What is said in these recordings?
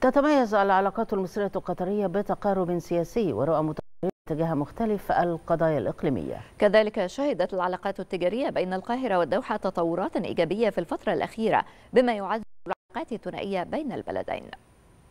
تتميز العلاقات المصرية القطرية بتقارب سياسي ورؤى متقاربة تجاه مختلف القضايا الإقليمية كذلك شهدت العلاقات التجارية بين القاهرة والدوحة تطورات إيجابية في الفترة الأخيرة بما يعزز العلاقات الثنائية بين البلدين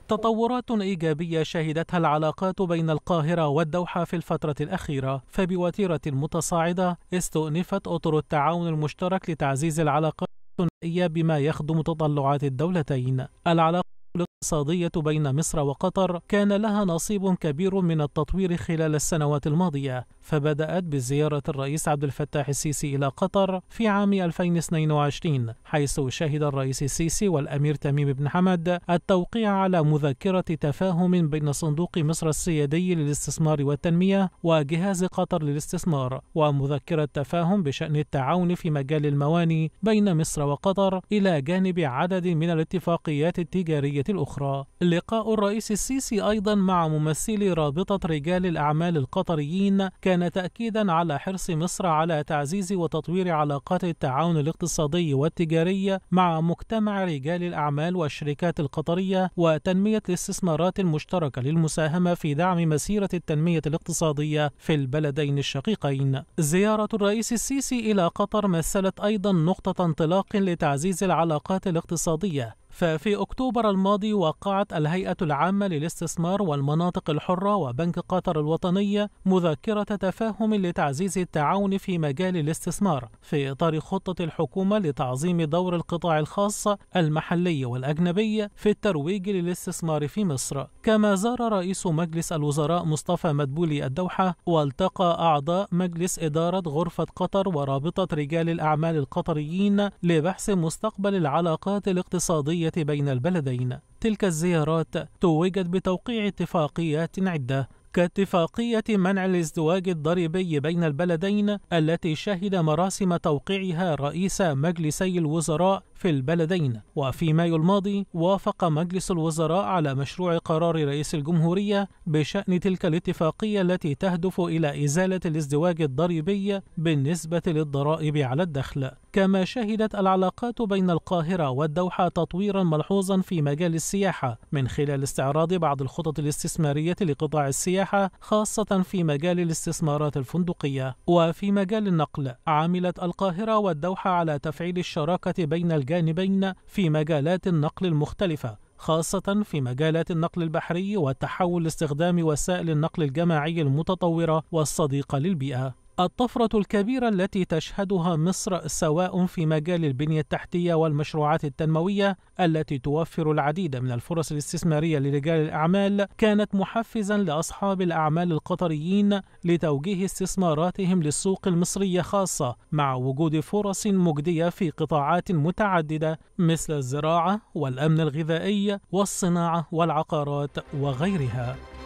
تطورات إيجابية شهدتها العلاقات بين القاهرة والدوحة في الفترة الأخيرة فبوتيرة متصاعدة استؤنفت أطر التعاون المشترك لتعزيز العلاقات الثنائية بما يخدم تطلعات الدولتين العلاقة الاقتصادية بين مصر وقطر كان لها نصيب كبير من التطوير خلال السنوات الماضية فبدأت بزيارة الرئيس عبد الفتاح السيسي إلى قطر في عام 2022 حيث شهد الرئيس السيسي والأمير تميم بن حمد التوقيع على مذكرة تفاهم بين صندوق مصر السيادي للاستثمار والتنمية وجهاز قطر للاستثمار ومذكرة تفاهم بشأن التعاون في مجال المواني بين مصر وقطر إلى جانب عدد من الاتفاقيات التجارية الأخرى لقاء الرئيس السيسي أيضا مع ممثلي رابطة رجال الأعمال القطريين كان تأكيدا على حرص مصر على تعزيز وتطوير علاقات التعاون الاقتصادي والتجاري مع مجتمع رجال الأعمال والشركات القطرية وتنمية الاستثمارات المشتركة للمساهمة في دعم مسيرة التنمية الاقتصادية في البلدين الشقيقين. زيارة الرئيس السيسي إلى قطر مثلت أيضا نقطة انطلاق لتعزيز العلاقات الاقتصادية ففي أكتوبر الماضي وقعت الهيئة العامة للاستثمار والمناطق الحرة وبنك قطر الوطنية مذكرة تفاهم لتعزيز التعاون في مجال الاستثمار في إطار خطة الحكومة لتعظيم دور القطاع الخاص المحلي والأجنبي في الترويج للاستثمار في مصر كما زار رئيس مجلس الوزراء مصطفى مدبولي الدوحة والتقى أعضاء مجلس إدارة غرفة قطر ورابطة رجال الأعمال القطريين لبحث مستقبل العلاقات الاقتصادية بين البلدين تلك الزيارات توجت بتوقيع اتفاقيات عدة كاتفاقية منع الازدواج الضريبي بين البلدين التي شهد مراسم توقيعها رئيس مجلسي الوزراء في البلدين وفي مايو الماضي وافق مجلس الوزراء على مشروع قرار رئيس الجمهورية بشأن تلك الاتفاقية التي تهدف إلى إزالة الازدواج الضريبي بالنسبة للضرائب على الدخل كما شهدت العلاقات بين القاهرة والدوحة تطويرا ملحوظا في مجال السياحة من خلال استعراض بعض الخطط الاستثمارية لقطاع السياحة خاصة في مجال الاستثمارات الفندقية وفي مجال النقل عملت القاهرة والدوحة على تفعيل الشراكة بين الجانبين في مجالات النقل المختلفة خاصة في مجالات النقل البحري والتحول لاستخدام وسائل النقل الجماعي المتطورة والصديقة للبيئة الطفرة الكبيرة التي تشهدها مصر سواء في مجال البنية التحتية والمشروعات التنموية التي توفر العديد من الفرص الاستثمارية لرجال الأعمال كانت محفزا لأصحاب الأعمال القطريين لتوجيه استثماراتهم للسوق المصرية خاصة مع وجود فرص مجدية في قطاعات متعددة مثل الزراعة والأمن الغذائي والصناعة والعقارات وغيرها.